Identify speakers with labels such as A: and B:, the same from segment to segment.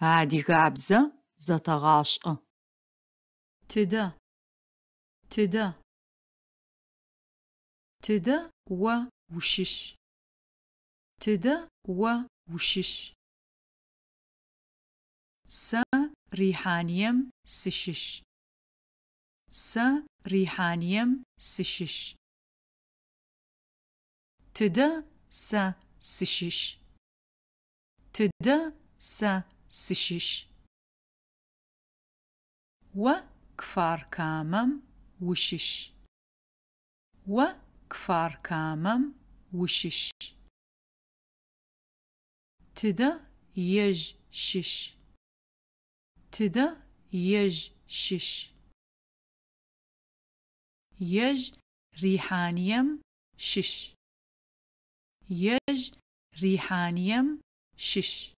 A: هادي غابزة زتغاشقة تدا تدا تدا و وشش تدا و وشش س ريحانيم سشش س ريحانيم سشش تدا س سشش تدا س سشش و كفار كامم وشش و كفار كامم وشش تدا يج شش تدا يج شش يج ريحانيم شش يج ريحانيم شش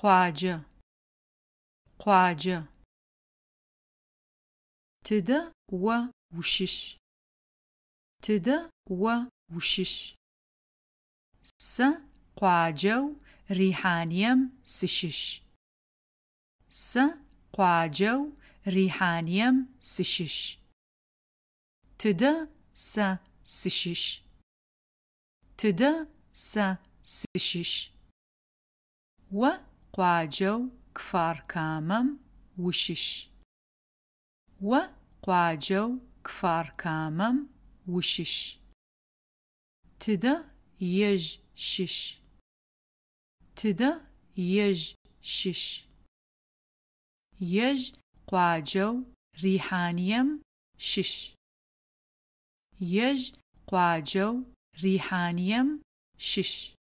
A: Quadja. Quadja. Tida wa wushish. Tida wa ushish. Sa quadjau rihaniam sishish. Sa quadjau rihaniam sishish. Tida sa sishish. Tida sa sishish. What? قواجو كفار كامم وشش و قواجو كفار كامم وشش تدا يج شش تدا يج شش يج قواجو ريحانيم شش يج قواجو ريحانيم شش